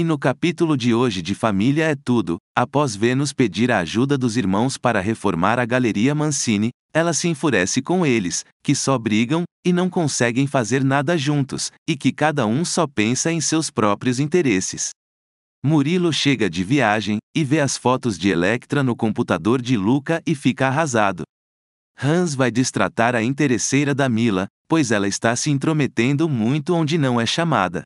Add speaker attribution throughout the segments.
Speaker 1: E no capítulo de hoje de Família é Tudo, após Vênus pedir a ajuda dos irmãos para reformar a Galeria Mancini, ela se enfurece com eles, que só brigam, e não conseguem fazer nada juntos, e que cada um só pensa em seus próprios interesses. Murilo chega de viagem e vê as fotos de Electra no computador de Luca e fica arrasado. Hans vai destratar a interesseira da Mila, pois ela está se intrometendo muito onde não é chamada.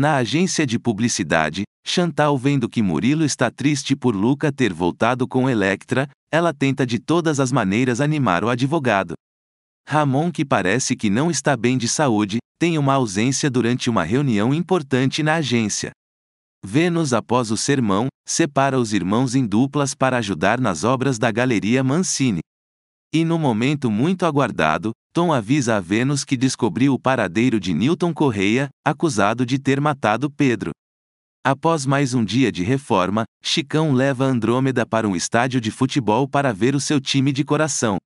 Speaker 1: Na agência de publicidade, Chantal vendo que Murilo está triste por Luca ter voltado com Electra, ela tenta de todas as maneiras animar o advogado. Ramon, que parece que não está bem de saúde, tem uma ausência durante uma reunião importante na agência. Vênus, após o sermão, separa os irmãos em duplas para ajudar nas obras da Galeria Mancini. E no momento muito aguardado, Tom avisa a Vênus que descobriu o paradeiro de Newton Correia, acusado de ter matado Pedro. Após mais um dia de reforma, Chicão leva Andrômeda para um estádio de futebol para ver o seu time de coração.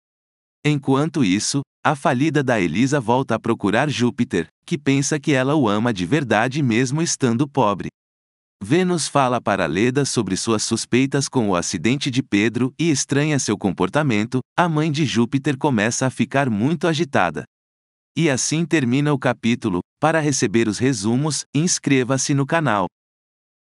Speaker 1: Enquanto isso, a falida da Elisa volta a procurar Júpiter, que pensa que ela o ama de verdade mesmo estando pobre. Vênus fala para Leda sobre suas suspeitas com o acidente de Pedro e estranha seu comportamento, a mãe de Júpiter começa a ficar muito agitada. E assim termina o capítulo. Para receber os resumos, inscreva-se no canal.